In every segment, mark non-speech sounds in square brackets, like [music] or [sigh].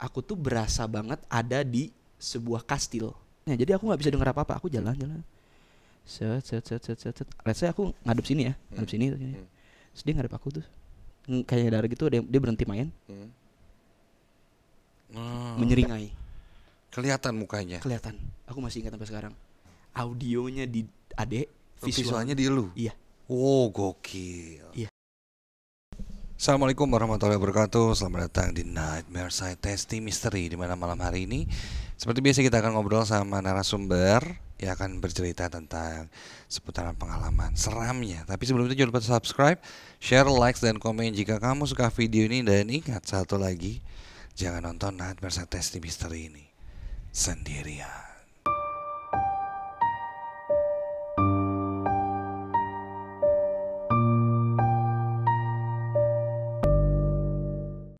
aku tuh berasa banget ada di sebuah kastil. Nah, jadi aku nggak bisa dengar apa-apa, aku jalan-jalan. Set, set, set, set, set, set. Let's say aku ngadep sini ya, ngadep hmm. sini. tuh. hmm. terus dia ngadep aku tuh. Kayaknya dari gitu, dia, dia berhenti main. Hmm. Oh. Menyeringai. Kelihatan mukanya. Kelihatan. Aku masih ingat sampai sekarang. Audionya di Ade, oh, visual. visualnya di lu. Iya. Wow, oh, gokil. Iya. Assalamualaikum warahmatullahi wabarakatuh Selamat datang di Nightmare Side Testi Misteri Dimana malam hari ini Seperti biasa kita akan ngobrol sama narasumber Yang akan bercerita tentang Seputaran pengalaman seramnya Tapi sebelum itu jangan lupa subscribe Share, like, dan komen jika kamu suka video ini Dan ingat satu lagi Jangan nonton Nightmare Side Testi Misteri ini Sendirian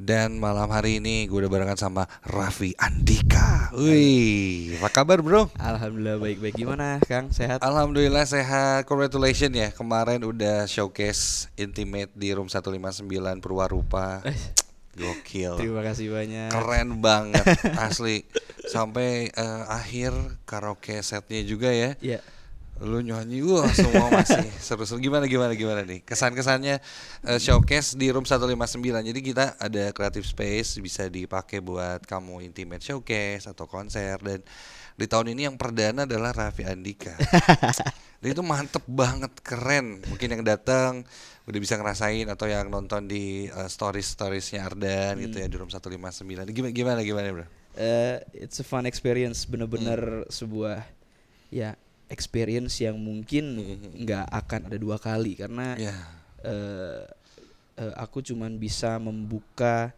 Dan malam hari ini gue udah barengan sama Raffi Andika. Wih, apa kabar bro? Alhamdulillah baik-baik. Gimana Kang? Sehat? Alhamdulillah sehat. Congratulations ya. Kemarin udah showcase intimate di room 159 Purwarupa. Eh. Gokil. Terima kasih banyak. Keren banget [laughs] asli. Sampai uh, akhir karaoke setnya juga ya. Iya. Yeah lu nyanyi wah semua masih seru-seru gimana gimana gimana nih kesan-kesannya uh, showcase di room 159 jadi kita ada creative space bisa dipakai buat kamu intimate showcase atau konser dan di tahun ini yang perdana adalah Raffi Andika [laughs] dan itu mantep banget keren mungkin yang datang udah bisa ngerasain atau yang nonton di uh, eh, stories storiesnya Ardan hmm. gitu ya di room 159 gimana gimana gimana bro uh, it's a fun experience bener-bener hmm. sebuah ya experience yang mungkin hmm, hmm, hmm. nggak akan ada dua kali karena yeah. Ya. uh, eh, uh, aku cuman bisa membuka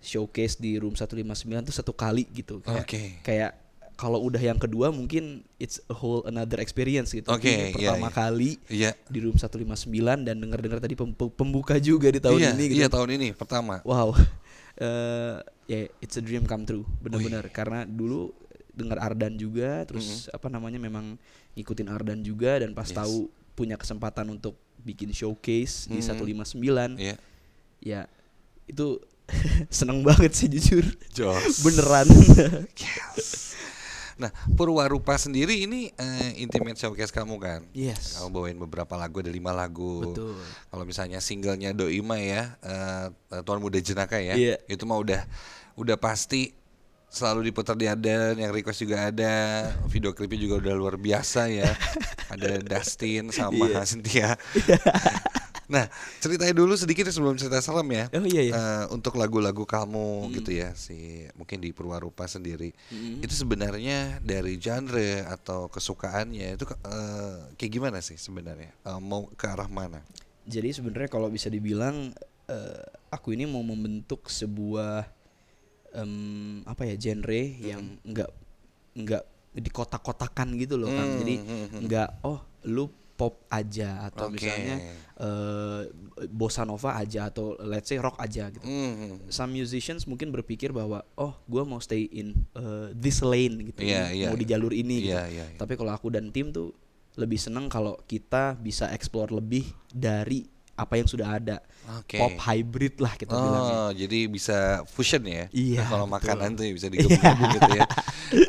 showcase di room 159 tuh satu kali gitu kayak okay. kayak kalau udah yang kedua mungkin it's a whole another experience gitu. okay, iya, pertama yeah, yeah. kali yeah. di room 159 dan dengar-dengar tadi pembuka juga di tahun yeah, ini iya, gitu. Iya, tahun ini pertama. Wow. Uh, [laughs] ya yeah, it's a dream come true benar-benar karena dulu dengar Ardan juga terus mm-hmm. apa namanya memang ngikutin Ardan juga dan pas yes. tahu punya kesempatan untuk bikin showcase mm-hmm. di 159 mhm. yeah. ya itu [laughs] seneng banget sih jujur Joss. beneran [laughs] yes. Nah, Purwarupa sendiri ini uh, intimate showcase kamu kan? Yes. Kamu bawain beberapa lagu ada lima lagu. Betul. Kalau misalnya singlenya Doima ya, uh, Tuan Muda Jenaka ya, yeah. itu mah udah udah pasti selalu diputar di ada yang request juga ada video klipnya juga udah luar biasa ya [laughs] ada Dustin sama yeah. Cynthia [laughs] Nah, ceritain dulu sedikit ya sebelum cerita salam ya. Oh iya iya. Uh, untuk lagu-lagu kamu hmm. gitu ya, si mungkin di Purwarupa sendiri. Hmm. Itu sebenarnya dari genre atau kesukaannya itu uh, kayak gimana sih sebenarnya? Uh, mau ke arah mana? Jadi sebenarnya kalau bisa dibilang uh, aku ini mau membentuk sebuah um, apa ya genre hmm. yang nggak nggak dikotak-kotakan gitu loh hmm. kan jadi mm, mm, mm. nggak oh lu pop aja atau okay. misalnya uh, bossa nova aja atau let's say rock aja gitu. Mm-hmm. Some musicians mungkin berpikir bahwa oh gue mau stay in uh, this lane gitu, yeah, ya. yeah, mau iya. di jalur ini. Yeah, gitu. yeah, yeah. Tapi kalau aku dan tim tuh lebih seneng kalau kita bisa explore lebih dari apa yang sudah ada. Okay. Pop hybrid lah kita oh, bilangnya. jadi bisa fusion ya. Iya. Nah, kalau makanan tuh ya bisa [laughs] digabung iya. gitu ya.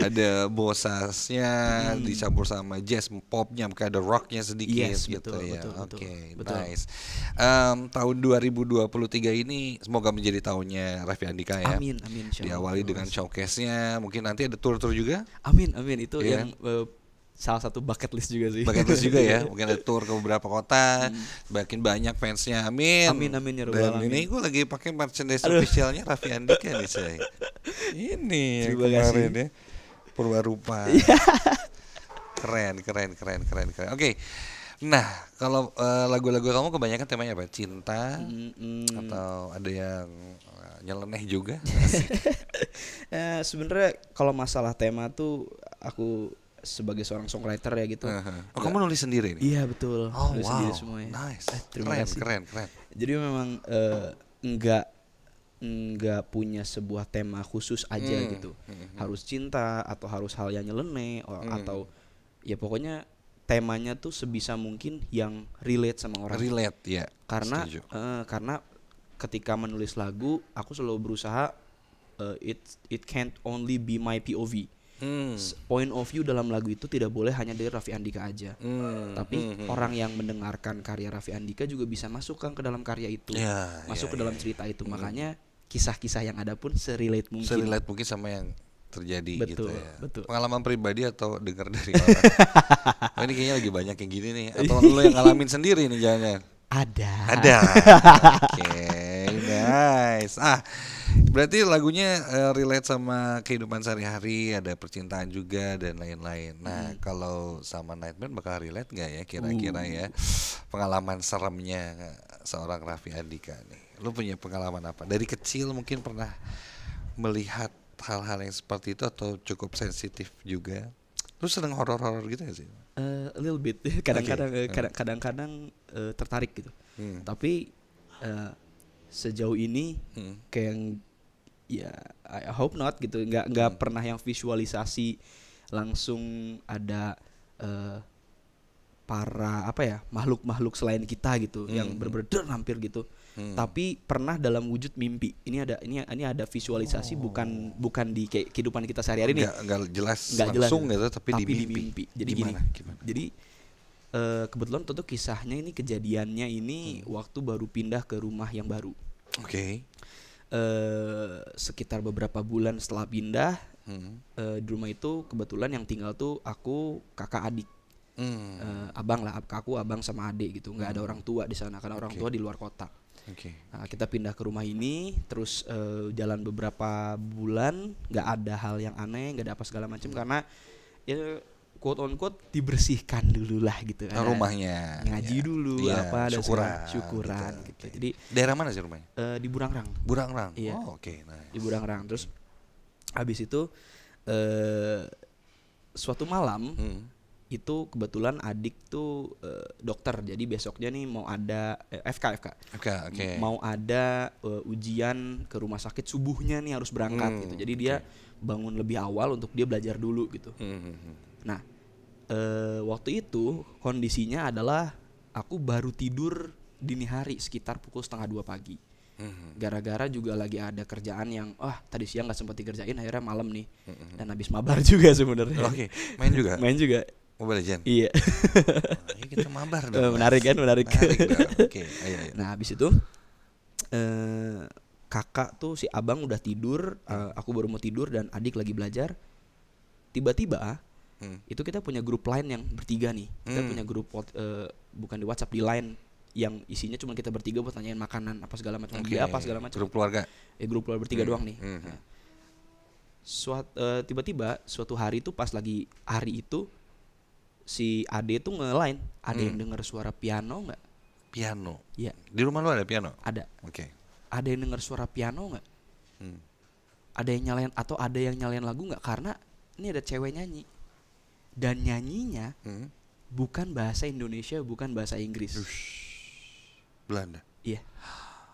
Ada bosasnya hmm. dicampur sama jazz popnya, mungkin ada rocknya sedikit yes, gitu betul, ya. Oke, okay, betul. nice. Um, tahun 2023 ini semoga menjadi tahunnya Raffi Andika ya. Amin, amin. Diawali dengan showcase-nya, mungkin nanti ada tour-tour juga. Amin, amin. Itu yeah. yang uh, salah satu bucket list juga sih. Bucket list juga ya, [laughs] mungkin ada tour ke beberapa kota, hmm. makin banyak fansnya, amin. Amin amin ya Dan amin. ini gue lagi pakai merchandise Aduh. officialnya Raffi Andika nih saya. Ini Terima yang kemarin kasih. ya, Purwarupa. [laughs] Iya. keren keren keren keren keren. Oke. Okay. Nah, kalau uh, lagu-lagu kamu kebanyakan temanya apa? Cinta mm-hmm. atau ada yang eh, nyeleneh juga? [laughs] eh, Sebenarnya kalau masalah tema tuh aku sebagai seorang songwriter ya gitu. Uh -huh. Oh, kamu nulis sendiri nih? Iya, betul. Oh, nulis wow. sendiri semuanya. Nice. Eh, terima keren, kasih. keren, keren. Jadi memang uh, eh, enggak enggak punya sebuah tema khusus aja hmm. gitu. Hmm. hmm, hmm. Harus cinta atau harus hal yang nyeleneh hmm. atau ya pokoknya temanya tuh sebisa mungkin yang relate sama orang. Relate, ya. Yeah. Karena uh, karena ketika menulis lagu, aku selalu berusaha uh, it it can't only be my POV Hmm. Point of view dalam lagu itu tidak boleh hanya dari Raffi Andika aja. Hmm. Tapi hmm. hmm. orang yang mendengarkan karya Raffi Andika juga bisa masukkan ke dalam karya itu. Ya, masuk ya, ke dalam ya. cerita itu. Hmm. Makanya kisah-kisah yang ada pun serelate mungkin. Serelate mungkin sama yang terjadi gitu betul, gitu ya. Betul. Pengalaman pribadi atau dengar dari orang. [laughs] oh, ini kayaknya lagi banyak yang gini nih atau [laughs] lo yang ngalamin sendiri nih jangan. Ada. Ada. [laughs] Oke, okay, nice. Ah, Berarti lagunya eh, relate sama kehidupan sehari-hari, ada percintaan juga dan lain-lain. Nah, hmm. kalau sama Nightmare bakal relate nggak ya kira-kira hmm. ya pengalaman seremnya eh, seorang Raffi Andika nih. Lu punya pengalaman apa? Dari kecil mungkin pernah melihat hal-hal yang seperti itu atau cukup sensitif juga? Lu seneng horor-horor gitu gak sih? Uh, a little bit. [laughs] Kadang-kadang okay. kadang-kadang uh, tertarik gitu. Hmm. Tapi uh, sejauh ini hmm. kayak yang ya I hope not gitu nggak nggak hmm. pernah yang visualisasi langsung ada uh, para apa ya makhluk-makhluk selain kita gitu hmm. yang hmm. berbeder hampir gitu hmm. tapi pernah dalam wujud mimpi ini ada ini ini ada visualisasi oh. bukan bukan di kayak kehidupan kita sehari-hari nih nggak jelas nggak jelas gitu, tapi, tapi di mimpi, di mimpi. jadi gimana, gini gimana? jadi uh, kebetulan tentu kisahnya ini kejadiannya ini hmm. waktu baru pindah ke rumah yang baru. Oke. Okay. Uh, eh, sekitar beberapa bulan setelah pindah hmm. uh, di rumah itu kebetulan yang tinggal tuh aku kakak adik. Hmm. Uh, abang lah, aku abang sama adik gitu, nggak hmm. ada orang tua di sana karena okay. orang tua di luar kota. Okay. Nah, kita pindah ke rumah ini, terus uh, jalan beberapa bulan, nggak ada hal yang aneh, nggak ada apa segala macam hmm. karena ya quote on quote dibersihkan dulu lah gitu kan. Rumahnya. Ngaji ya. dulu ya, apa ada syukuran, syukuran gitu. gitu. Jadi daerah mana sih rumahnya? Uh, di Burangrang. Burangrang. Iya. Oh, oke. Okay. Nice. Di Burangrang. Terus habis itu eh uh, suatu malam hmm. itu kebetulan adik tuh uh, dokter. Jadi besoknya nih mau ada eh, FK FK. FK, oke. Okay. Mau ada uh, ujian ke rumah sakit subuhnya nih harus berangkat hmm, gitu. Jadi okay. dia bangun lebih awal untuk dia belajar dulu gitu. Hmm. hmm, hmm. Nah, eh, waktu itu kondisinya adalah aku baru tidur dini hari sekitar pukul setengah dua pagi. Hmm. Gara-gara juga lagi ada kerjaan yang wah oh, tadi siang nggak sempat dikerjain akhirnya malam nih hmm. dan habis mabar [laughs] juga sebenarnya. Oke, okay. main juga. main juga. Mobile Legends. Iya. nah, kita mabar [laughs] dong. Menarik kan, menarik. menarik Oke, okay. [laughs] Iya, iya. Nah, habis itu eh kakak tuh si abang udah tidur, eh, aku baru mau tidur dan adik lagi belajar. Tiba-tiba Hmm. itu kita punya grup lain yang bertiga nih hmm. kita punya grup uh, bukan di WhatsApp di lain yang isinya cuma kita bertiga buat tanyain makanan apa segala macam okay. apa segala macam grup keluarga eh grup keluarga bertiga hmm. doang nih hmm. Nah. suat uh, tiba-tiba suatu hari itu pas lagi hari itu si Ade tuh ngelain ada hmm. yang dengar suara piano nggak piano ya di rumah lu ada piano ada oke okay. ada yang dengar suara piano nggak hmm. ada yang nyalain atau ada yang nyalain lagu nggak karena ini ada cewek nyanyi dan nyanyinya hmm? bukan bahasa Indonesia, bukan bahasa Inggris. Ush. Belanda. Iya.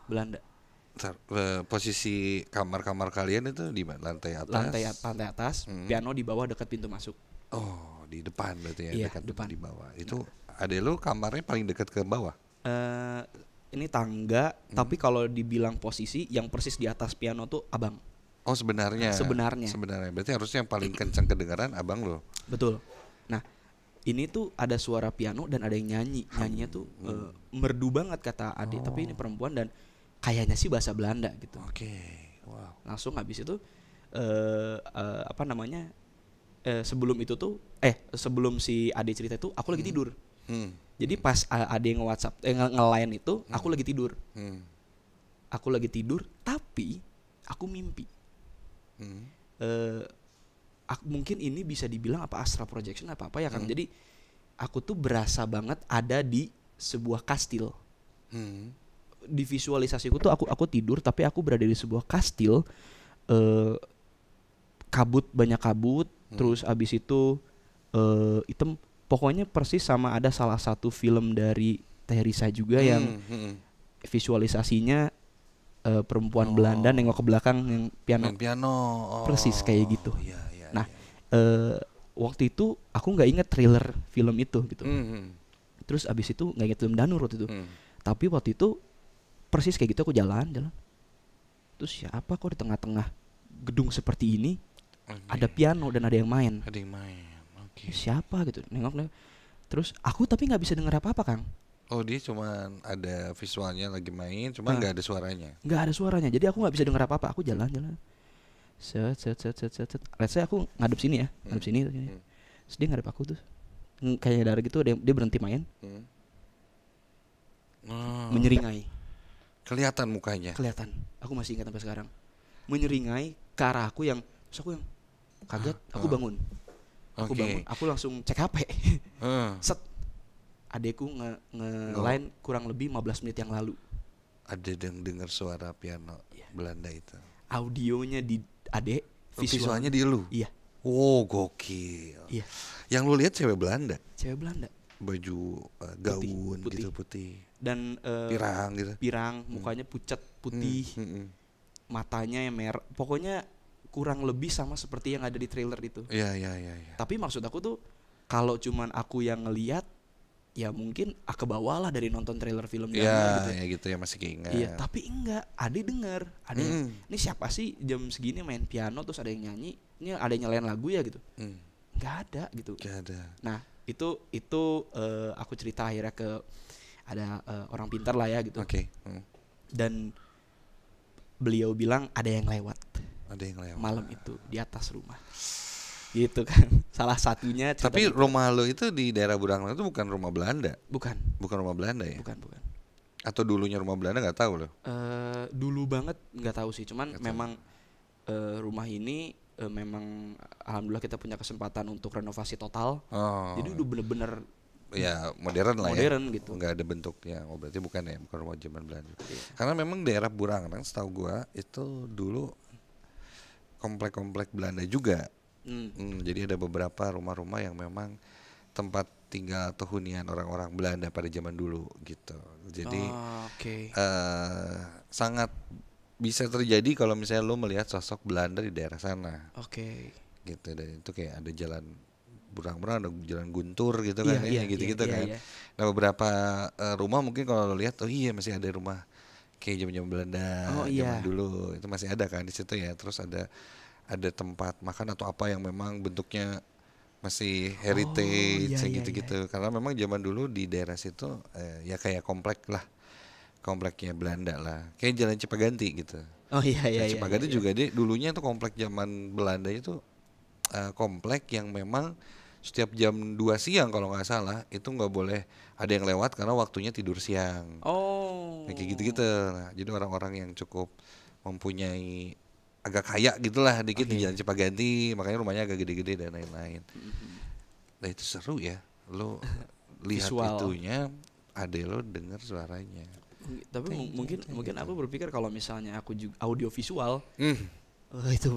Belanda. Bentar, uh, posisi kamar-kamar kalian itu di Lantai atas. Lantai, lantai atas, hmm. piano di bawah dekat pintu masuk. Oh, di depan berarti ya, iya, dekat depan di bawah. Itu nah. ada lu kamarnya paling dekat ke bawah. Uh, ini tangga, hmm. tapi kalau dibilang posisi yang persis di atas piano tuh abang. Oh sebenarnya. Sebenarnya. Sebenarnya. Berarti harusnya yang paling kencang kedengaran abang lo. Betul. Nah ini tuh ada suara piano dan ada yang nyanyi. Nyanyinya tuh hmm. uh, merdu banget kata Adi. Oh. Tapi ini oh. perempuan dan kayaknya sih bahasa Belanda gitu. Oke. Okay. Wow. Langsung habis itu uh, uh, apa namanya? Uh, sebelum itu tuh eh sebelum si Ade cerita itu aku lagi hmm. tidur. Hmm. Jadi hmm. pas uh, Ade nge WhatsApp eh, nge, nge itu hmm. aku lagi tidur. Hmm. Aku lagi tidur tapi aku mimpi hmm. uh, mungkin ini bisa dibilang apa astral projection apa apa ya kan hmm. jadi aku tuh berasa banget ada di sebuah kastil hmm. di visualisasiku tuh aku aku tidur tapi aku berada di sebuah kastil uh, kabut banyak kabut hmm. terus abis itu uh, eh, item pokoknya persis sama ada salah satu film dari Teresa juga hmm. yang hmm. hmm. visualisasinya uh, perempuan oh. Belanda nengok ke belakang yang piano. piano. Oh. Persis kayak gitu. Iya, iya, iya. nah, iya. Uh, waktu itu aku nggak inget trailer film itu gitu. Mm -hmm. Terus abis itu nggak inget film Danur waktu itu. Mm. Tapi waktu itu persis kayak gitu aku jalan jalan. Terus siapa kok di tengah-tengah gedung seperti ini okay. ada piano dan ada yang main. Ada yang main. Okay. Siapa gitu? Nengok nengok. Terus aku tapi nggak bisa dengar apa-apa, Kang. Oh dia cuma ada visualnya lagi main, cuma nah. nggak nah, ada suaranya. Nggak ada suaranya, jadi aku nggak bisa dengar apa-apa. Aku jalan-jalan, set set set set set. set. Let's aku ngadep sini ya, ngadep hmm. sini. Terus hmm. Terus dia ngadep aku tuh, kayaknya dari gitu dia, dia berhenti main, hmm. Oh. oh. menyeringai. Kelihatan mukanya. Kelihatan. Aku masih ingat sampai sekarang. Menyeringai ke arah aku yang, terus aku yang kaget, ah, aku ah. bangun. Aku okay. bangun. Aku langsung cek HP. Hmm. Ah. [laughs] set adekku nge, nge line kurang lebih 15 menit yang lalu. Ada yang dengar suara piano yeah. Belanda itu. Audionya di adek, oh, visual. visualnya di lu. Iya. Wow, gokil. Iya. Yang lu lihat cewek Belanda. Cewek Belanda. Baju uh, gaun putih, gitu putih. Dan uh, pirang gitu. Pirang, hmm. mukanya pucat hmm, putih. Hmm, hmm, Matanya yang merah. Pokoknya kurang lebih sama seperti yang ada di trailer itu. Iya, iya, iya, iya. Tapi maksud aku tuh kalau cuman aku yang ngelihat ya mungkin ah kebawalah dari nonton trailer film iya, gitu ya, gitu. Ya gitu ya masih keinget. Iya, tapi enggak, ada dengar ada mm. ini siapa sih jam segini main piano terus ada yang nyanyi, ini ada yang nyalain lagu ya gitu. Mm. ada gitu. Enggak ada. Nah, itu itu uh, aku cerita akhirnya ke ada uh, orang pintar lah ya gitu. Okay. Mm. Dan beliau bilang ada yang lewat. Ada yang lewat. Malam itu di atas rumah gitu kan [laughs] salah satunya tapi gitu. rumah lo itu di daerah Burangrang itu bukan rumah Belanda bukan bukan rumah Belanda ya bukan bukan atau dulunya rumah Belanda nggak tahu lo uh, dulu banget nggak tahu sih cuman gak memang uh, rumah ini uh, memang alhamdulillah kita punya kesempatan untuk renovasi total oh. jadi udah bener-bener ya modern lah ya. modern ya. gitu nggak ada bentuknya oh berarti bukan ya bukan rumah zaman Belanda iya. karena memang daerah Burangrang setahu gua itu dulu komplek-komplek Belanda juga Hmm. Hmm, jadi ada beberapa rumah-rumah yang memang tempat tinggal atau hunian orang-orang Belanda pada zaman dulu gitu. Jadi oh, okay. uh, eh, sangat bisa terjadi kalau misalnya lo melihat sosok Belanda di daerah sana. Oke. Okay. Gitu dan itu kayak ada jalan burang-burang ada jalan guntur gitu yeah, kan yeah, ya iya, iya, gitu-gitu yeah, kan. Yeah, yeah. Nah beberapa uh, rumah mungkin kalau lo lihat oh iya masih ada rumah kayak zaman-zaman Belanda oh, iya. zaman yeah. dulu itu masih ada kan di situ ya. Terus ada ada tempat makan atau apa yang memang bentuknya masih oh, heritage oh, iya, gitu-gitu iya, iya. karena memang zaman dulu di daerah situ eh, ya kayak komplek lah kompleknya Belanda lah kayak jalan Cipaganti gitu oh iya iya, nah, Cipaganti iya, iya. juga deh dulunya itu komplek zaman Belanda itu eh, komplek yang memang setiap jam 2 siang kalau nggak salah itu nggak boleh ada yang lewat karena waktunya tidur siang oh kayak gitu-gitu nah, jadi orang-orang yang cukup mempunyai agak kaya lah dikit okay. di Jalan Cipaganti, makanya rumahnya agak gede-gede dan lain-lain. Nah itu seru ya, lo [laughs] lihat itunya, ade lo dengar suaranya. Tapi kayak mungkin mungkin aku berpikir kalau misalnya aku juga audio visual, mm. uh, itu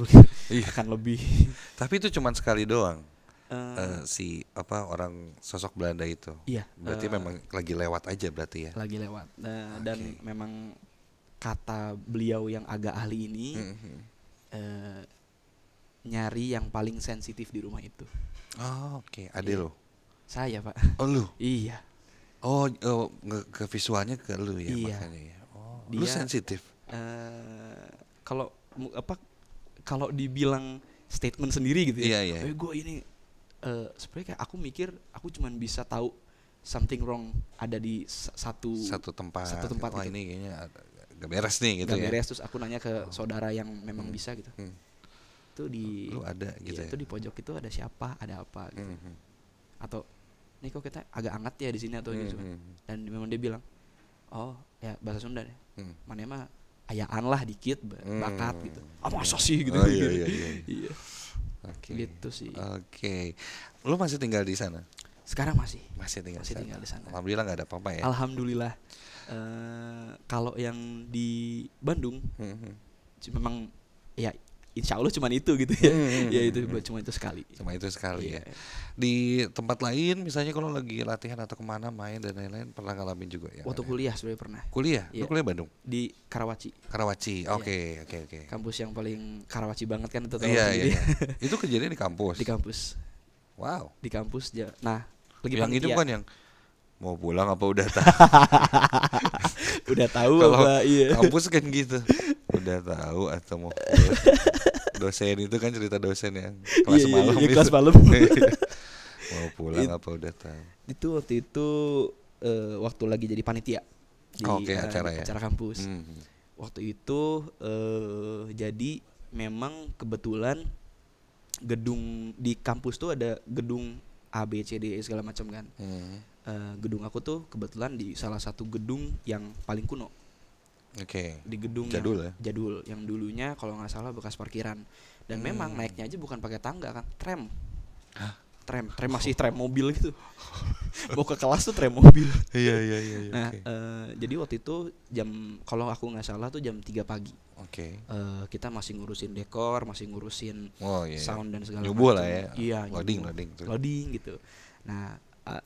iya. akan lebih. [laughs] Tapi itu cuma sekali doang. Uh, uh, si apa orang sosok Belanda itu. Iya. Berarti uh, memang lagi lewat aja berarti ya. Lagi lewat. Uh, okay. Dan memang kata beliau yang agak ahli ini mm -hmm. hmm uh, nyari yang paling sensitif di rumah itu. Oh, oke. Okay. ada iya. lo? Saya, Pak. Oh, lu? iya. Oh, oh ke, visualnya ke lu ya iya. makanya ya. Oh, Dia, lu sensitif. Uh, kalau apa kalau dibilang statement sendiri gitu ya. Iya, iya. Eh, gue ini uh, sebenarnya kayak aku mikir aku cuma bisa tahu something wrong ada di satu satu tempat. Satu tempat oh, gitu. ini kayaknya ada gak beres nih gitu gak ya. beres terus aku nanya ke oh. saudara yang memang hmm. bisa gitu hmm. tuh di lu ada gitu ya, ya. itu di pojok itu ada siapa ada apa gitu hmm. hmm. atau nih kok kita agak hangat ya di sini atau hmm. gitu hmm, hmm. dan memang dia bilang oh ya bahasa Sunda deh hmm. mana ya mah ayaan lah dikit hmm. bakat hmm. gitu apa ah, iya. oh, sih gitu oh, iya, iya, iya. [laughs] iya. Okay. gitu sih oke okay. lu masih tinggal di sana sekarang masih masih tinggal masih di sana. tinggal di sana alhamdulillah nggak ada apa-apa ya alhamdulillah Eh, kalau yang di Bandung hmm. memang ya insya Allah cuma itu gitu ya hmm. ya mhm, itu mhm. cuma itu sekali cuma itu sekali yeah. ya di tempat lain misalnya kalau lagi latihan atau kemana main dan lain-lain pernah ngalamin juga ya waktu kuliah ya? sebenarnya pernah kuliah yeah. kuliah Bandung di Karawaci Karawaci iya. oke oke oke kampus yang paling Karawaci banget kan itu yeah, yeah, yeah. itu kejadian di kampus [laughs] di kampus wow di kampus nah lagi yang panitia. itu kan yang mau pulang apa udah [laughs] tahu udah tahu apa iya kampus kan gitu udah tahu atau mau dosen itu kan cerita dosen ya kelas iya, iya, malam iya, kelas malam [laughs] iya. mau pulang It, apa udah tahu itu waktu itu uh, waktu lagi jadi panitia di oh, okay, acara, ya? acara kampus mm -hmm. waktu itu uh, jadi memang kebetulan gedung di kampus tuh ada gedung A B C D e segala macam kan mm -hmm Eh, gedung aku tuh kebetulan di salah satu gedung yang paling kuno. Oke. Okay. Di gedung jadul yang, ya. Jadul yang dulunya kalau nggak salah bekas parkiran. Dan hmm. memang naiknya aja bukan pakai tangga kan, tram. Hah? Tram, tram masih [laughs] tram mobil gitu. Mau [laughs] ke kelas tuh tram mobil. Iya iya iya. iya nah, okay. uh, eh, jadi waktu itu jam kalau aku nggak salah tuh jam 3 pagi. Oke. Okay. Uh, eh, kita masih ngurusin dekor, masih ngurusin oh, iya, iya. sound dan segala macam. lah ya. Iya. Loading, loading. Loading gitu. Nah,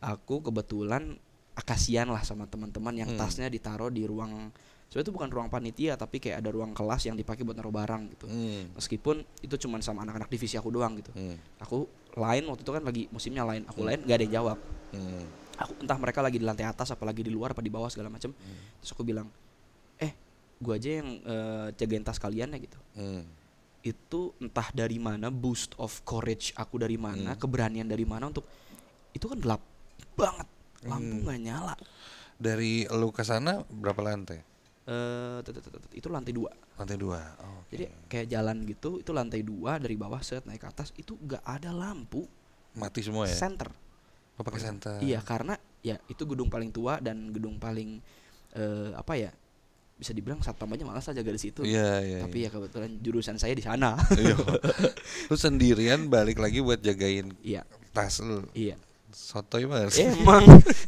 aku kebetulan kasihan lah sama teman-teman yang hmm. tasnya ditaruh di ruang sebenarnya itu bukan ruang panitia tapi kayak ada ruang kelas yang dipakai buat naruh barang gitu hmm. meskipun itu cuma sama anak-anak divisi aku doang gitu hmm. aku lain waktu itu kan lagi musimnya lain aku hmm. lain gak ada yang jawab hmm. aku entah mereka lagi di lantai atas apalagi di luar apa di bawah segala macam hmm. terus aku bilang eh gua aja yang uh, jagain tas kalian ya gitu hmm itu entah dari mana boost of courage aku dari mana hmm. keberanian dari mana untuk itu kan gelap banget lampu hmm. nggak hmm. nyala dari lu ke sana berapa lantai eh uh, itu lantai dua lantai dua oh, okay. jadi kayak jalan gitu itu lantai dua dari bawah set naik ke atas itu nggak ada lampu mati semua ya center apa oh, pakai iya. center iya karena ya itu gedung paling tua dan gedung paling uh, apa ya bisa dibilang satpamnya aja malas aja di situ. Iya, iya. Tapi yeah. ya kebetulan jurusan saya di sana. [laughs] Iya. Lu sendirian balik lagi buat jagain iya. tas lu. Iya. Soto ya sih. Emang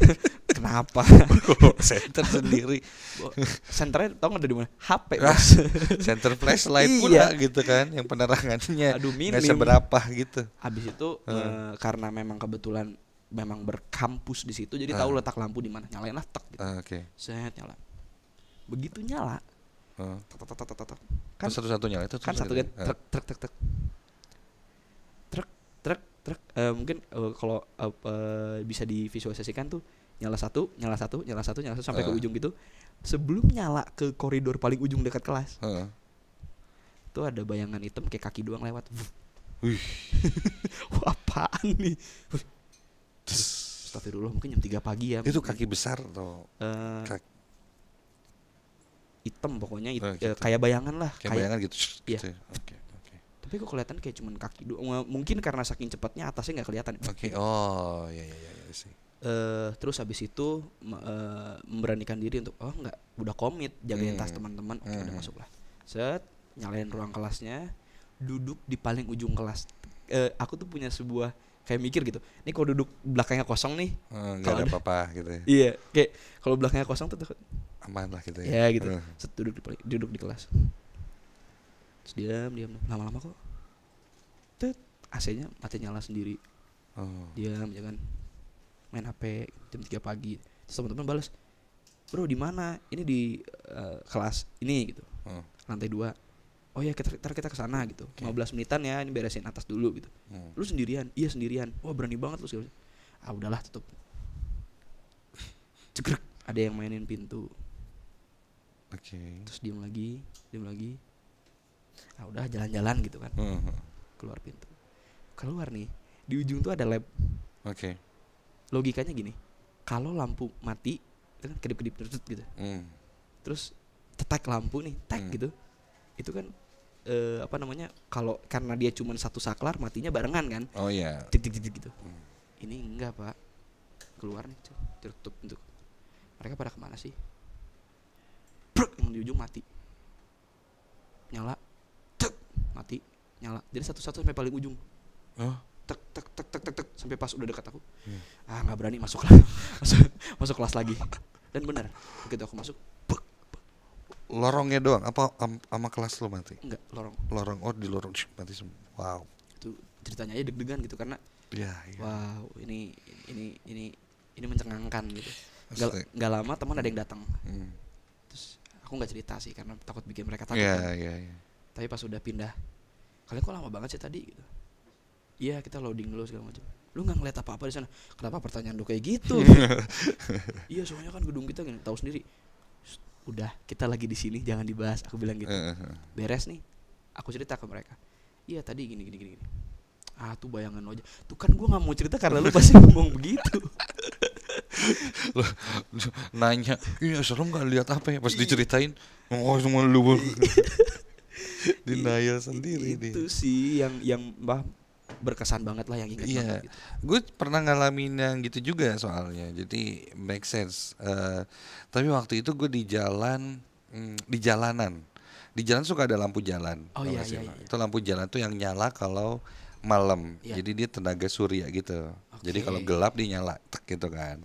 [laughs] kenapa? [laughs] center sendiri. centernya tau gak ada di mana? HP. Ah, Mas. [laughs] Center flashlight iya. gitu kan yang penerangannya. Aduh minim. seberapa gitu. Habis itu hmm. ee, eh, karena memang kebetulan memang berkampus di situ jadi hmm. tahu letak lampu di mana. Nyalain lah tek gitu. Ah, okay. saya nyala. Begitu nyala. Kan satu-satunya itu kan satu gitu. truk truk truk truk truk truk uh, mungkin uh, kalau uh, uh, bisa divisualisasikan tuh nyala satu nyala satu nyala satu nyala satu sampai uh. ke ujung gitu sebelum nyala ke koridor paling ujung dekat kelas uh. tuh ada bayangan hitam kayak kaki doang lewat [laughs] Wih. Wah, apaan nih? dulu mungkin jam tiga pagi ya. Itu kaki besar atau uh, kaki hitam pokoknya it, uh, gitu. uh, kayak bayangan lah kayak, kayak bayangan gitu, iya. gitu. Iya. Okay tapi kok kelihatan kayak cuman kaki doang mungkin karena saking cepatnya atasnya nggak kelihatan oke okay. oh ya ya ya sih Uh, terus habis itu uh, memberanikan diri untuk oh nggak udah komit jagain hmm. tas teman-teman oke hmm. udah masuk lah set nyalain ruang kelasnya duduk di paling ujung kelas uh, aku tuh punya sebuah kayak mikir gitu ini kalau duduk belakangnya kosong nih hmm, kalau ada apa-apa gitu ya. iya kayak kalau belakangnya kosong tuh aman lah gitu ya, ya gitu hmm. set duduk di duduk di kelas terus diam diam lama-lama kok tet AC-nya mati nyala sendiri oh. diam ya kan main HP jam tiga pagi terus teman-teman balas bro di mana ini di uh, kelas ini gitu oh. lantai dua oh ya kita ntar kita kesana gitu okay. 15 menitan ya ini beresin atas dulu gitu hmm. lu sendirian iya sendirian wah berani banget lu sih ah udahlah tutup cekrek ada yang mainin pintu oke okay. terus diam lagi diam lagi ah udah jalan-jalan gitu kan hmm, hmm. keluar pintu keluar nih di ujung tuh ada lab oke okay. logikanya gini kalau lampu mati itu kan kedip-kedip terus gitu hmm. terus tetek lampu nih tek hmm. gitu itu kan uh, apa namanya kalau karena dia cuma satu saklar matinya barengan kan oh iya yeah. titik titik gitu hmm. ini enggak pak keluar nih tertutup untuk mereka pada kemana sih Bruk, yang di ujung mati nyala mati nyala jadi satu-satu sampai paling ujung huh? tek tek tek tek tek tek sampai pas udah dekat aku hmm. ah nggak berani masuk lah [laughs] masuk, masuk kelas lagi dan benar begitu aku masuk buk, buk. lorongnya doang apa sama ama kelas lo mati enggak lorong lorong oh di lorong mati semua wow itu ceritanya aja deg-degan gitu karena ya, ya. wow ini ini ini ini mencengangkan gitu nggak nggak lama teman ada yang datang hmm. terus aku nggak cerita sih karena takut bikin mereka takut yeah, kan. yeah, yeah tapi pas udah pindah kalian kok lama banget sih tadi gitu iya kita loading dulu segala macam lu nggak ngeliat apa apa di sana kenapa pertanyaan lu kayak gitu? [laughs] gitu iya soalnya kan gedung kita gini tahu sendiri udah kita lagi di sini jangan dibahas aku bilang gitu beres nih aku cerita ke mereka iya tadi gini gini gini, ah tuh bayangan lo aja tuh kan gue nggak mau cerita karena lu pasti ngomong begitu [laughs] nanya iya serem gak lihat apa ya pas iya. diceritain ngomong oh, semua lu [laughs] [laughs] denial sendiri itu nih. sih yang yang bah berkesan banget lah yang ingat iya banget gitu. gue pernah ngalamin yang gitu juga soalnya jadi make sense uh, tapi waktu itu gue di jalan mm, di jalanan di jalan suka ada lampu jalan oh iya, iya, iya, iya. itu lampu jalan tuh yang nyala kalau malam iya. jadi dia tenaga surya gitu okay. jadi kalau gelap dia nyala gitu kan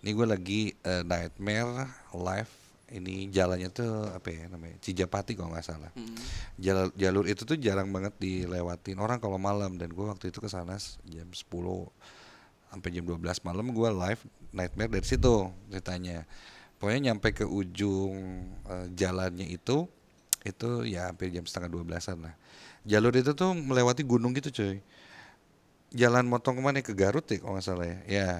ini gue lagi uh, nightmare live ini jalannya tuh apa ya namanya Cijapati kalau nggak salah hmm. jalur jalur itu tuh jarang banget dilewatin orang kalau malam dan gue waktu itu ke sana jam 10 sampai jam 12 malam gue live nightmare dari situ ceritanya pokoknya nyampe ke ujung uh, jalannya itu itu ya hampir jam setengah dua belasan lah jalur itu tuh melewati gunung gitu cuy jalan motong kemana ya? ke Garut ya kalau nggak salah ya ya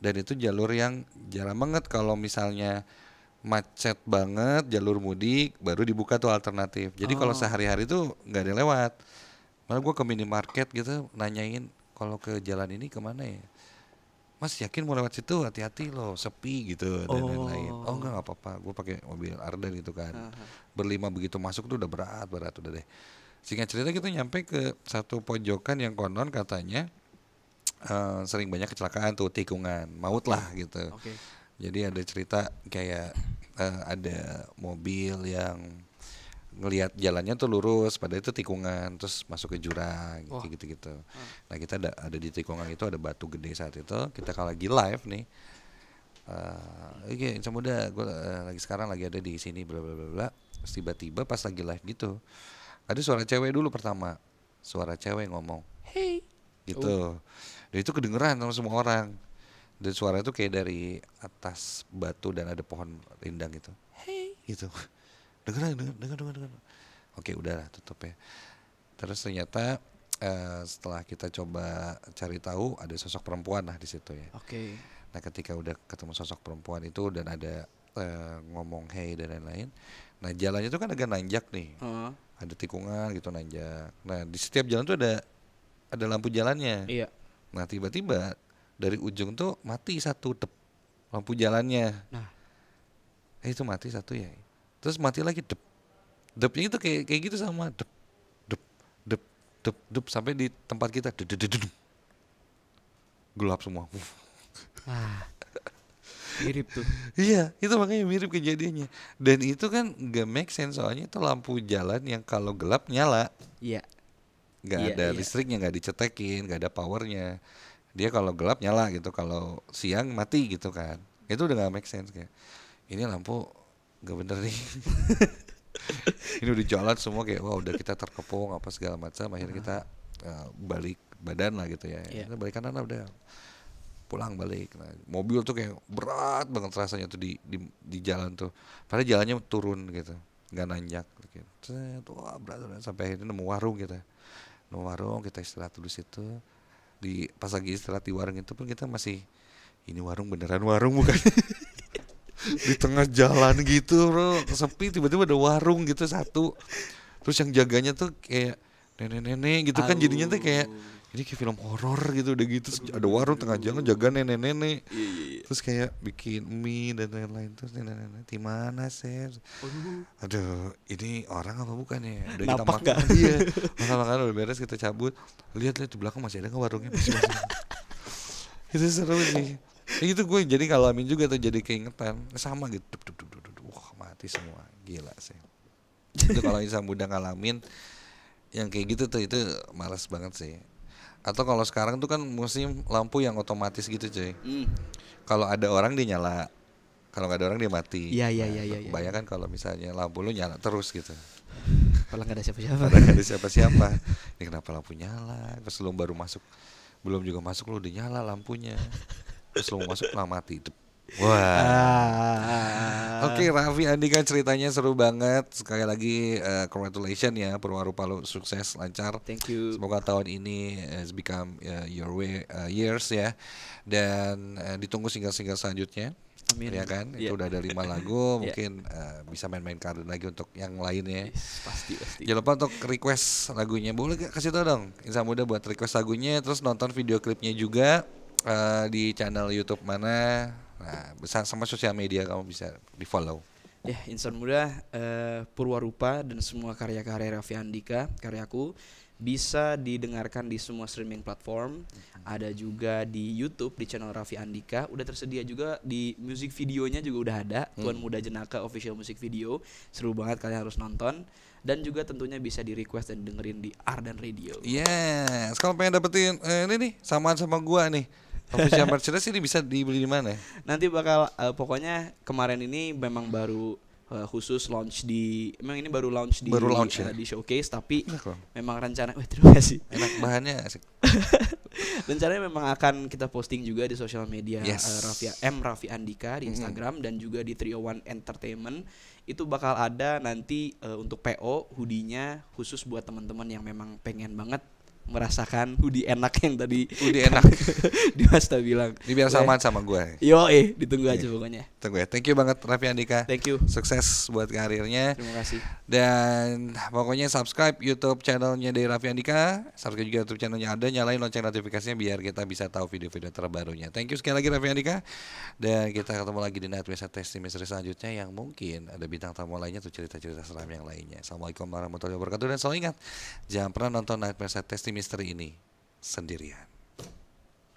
dan itu jalur yang jarang banget kalau misalnya macet banget jalur mudik baru dibuka tuh alternatif jadi oh. kalau sehari-hari tuh nggak ada lewat malah gue ke minimarket gitu nanyain kalau ke jalan ini kemana ya mas yakin mau lewat situ hati-hati loh sepi gitu dan lain-lain oh. oh enggak nggak apa-apa gue pakai mobil Arda gitu kan uh -huh. berlima begitu masuk tuh udah berat berat udah deh singkat cerita kita gitu, nyampe ke satu pojokan yang konon katanya uh, sering banyak kecelakaan tuh tikungan maut lah gitu okay jadi ada cerita kayak uh, ada mobil yang ngelihat jalannya tuh lurus padahal itu tikungan terus masuk ke jurang oh. gitu gitu hmm. nah kita ada, ada di tikungan itu ada batu gede saat itu kita kalau lagi live nih uh, oke okay, muda gue uh, lagi sekarang lagi ada di sini bla bla bla bla tiba-tiba pas lagi live gitu ada suara cewek dulu pertama suara cewek ngomong hey gitu oh. dan itu kedengeran sama semua orang dan suaranya itu kayak dari atas batu dan ada pohon rindang gitu hey gitu [laughs] dengar dengar dengar dengar dengar oke udahlah tutup ya terus ternyata uh, setelah kita coba cari tahu ada sosok perempuan lah di situ ya oke okay. nah ketika udah ketemu sosok perempuan itu dan ada uh, ngomong hey dan lain-lain nah jalannya itu kan agak nanjak nih uh -huh. ada tikungan gitu nanjak nah di setiap jalan tuh ada ada lampu jalannya iya nah tiba-tiba dari ujung tuh mati satu dep lampu jalannya nah eh, itu mati satu ya terus mati lagi dep depnya itu kayak kayak gitu sama dep dep dep dep dep sampai di tempat kita dep, dep, dep, dep. gelap semua ah, mirip tuh iya itu makanya mirip kejadiannya dan itu kan gak make sense soalnya itu lampu jalan yang kalau gelap nyala iya nggak iya, ada iya. listriknya nggak dicetekin nggak ada powernya dia kalau gelap nyala gitu kalau siang mati gitu kan itu udah gak make sense kayak ini lampu gak bener nih [laughs] ini udah jalan semua kayak wah udah kita terkepung apa segala macam akhirnya kita uh, balik badan lah gitu ya yeah. balik kanan lah udah pulang balik nah, mobil tuh kayak berat banget rasanya tuh di di, di jalan tuh padahal jalannya turun gitu nggak nanjak gitu. wah berat, berat sampai akhirnya nemu warung gitu. nemu warung kita istirahat dulu situ di pas lagi istirahat di warung itu pun kita masih ini warung beneran warung bukan [laughs] di tengah jalan gitu bro sepi tiba-tiba ada warung gitu satu terus yang jaganya tuh kayak nenek-nenek gitu Aduh. kan jadinya tuh kayak ini kayak film horor gitu udah gitu aduh, ada warung tengah jalan jaga nenek-nenek iya iya, iya, iya, terus kayak bikin mie dan lain-lain terus nenek-nenek di mana sih oh. aduh ini orang apa bukan ya udah kita kita makan gak? iya makan makan udah beres kita cabut lihat-lihat di belakang masih ada nggak warungnya masih masih [laughs] itu seru sih ya, itu gue jadi ngalamin juga tuh jadi keingetan sama gitu dup, dup, dup, dup, dup. wah mati semua gila sih itu kalau Isa muda ngalamin yang kayak gitu tuh itu malas banget sih atau kalau sekarang tuh kan musim lampu yang otomatis gitu cuy mm. kalau ada orang dia kalau nggak ada orang dia mati iya iya nah, iya iya ya, bayangkan kalau misalnya lampu lu nyala terus gitu kalau nggak ada siapa-siapa nggak ada siapa-siapa ini ya, kenapa lampu nyala pas lu baru masuk belum juga masuk lu dinyala lampunya terus lu masuk lah mati Wah. Ah. Oke, okay, Raffi Andika ceritanya seru banget. Sekali lagi uh, congratulations ya Purwarupa lo sukses lancar. Thank you. Semoga tahun ini eh, has become uh, your way uh, years ya. Dan uh, ditunggu single-single selanjutnya. Amin. Ya kan? Yeah. Itu ya. udah ada lima [laughs] lagu, ya. mungkin yeah. uh, bisa main-main kartu lagi untuk yang lainnya. Yes, pasti pasti. Jangan lupa untuk request lagunya. Boleh gak kasih tau dong Insya Muda buat request lagunya terus nonton video klipnya juga uh, di channel YouTube mana Nah, sama sosial media kamu bisa di follow. Ya, insan muda uh, Purwarupa dan semua karya-karya Raffi Andika, karyaku bisa didengarkan di semua streaming platform. Mm-hmm. Ada juga di YouTube di channel Raffi Andika. Udah tersedia juga di music videonya juga udah ada. Hmm. Tuan Muda Jenaka official music video. Seru banget kalian harus nonton. Dan juga tentunya bisa di request dan dengerin di Ardan Radio. Yes, kalau pengen dapetin eh, ini nih samaan sama gua nih Official merchandise ini bisa dibeli di mana? Nanti bakal uh, pokoknya kemarin ini memang baru uh, khusus launch di memang ini baru launch di baru launch, eh, ya? uh, di showcase tapi memang rencana wah terima kasih enak bahannya asik [laughs] rencananya memang akan kita posting juga di sosial media yes. uh, Raffi M Raffi Andika di Instagram mm -hmm. dan juga di oh One Entertainment itu bakal ada nanti uh, untuk PO hoodie-nya khusus buat teman-teman yang memang pengen banget merasakan Udi enak yang tadi Udi enak di [laughs] Dimasta bilang ini samaan sama ya. sama gue yo eh ditunggu iya. aja pokoknya tunggu ya thank you banget Raffi Andika thank you sukses buat karirnya terima kasih dan pokoknya subscribe YouTube channelnya dari Raffi Andika subscribe juga YouTube channelnya ada nyalain lonceng notifikasinya biar kita bisa tahu video-video terbarunya thank you sekali lagi Raffi Andika dan kita ketemu lagi di Night episode Testi selanjutnya yang mungkin ada bintang tamu lainnya atau cerita-cerita seram yang lainnya Assalamualaikum warahmatullahi wabarakatuh dan selalu ingat jangan pernah nonton Night Wesa Testing misteri ini sendirian.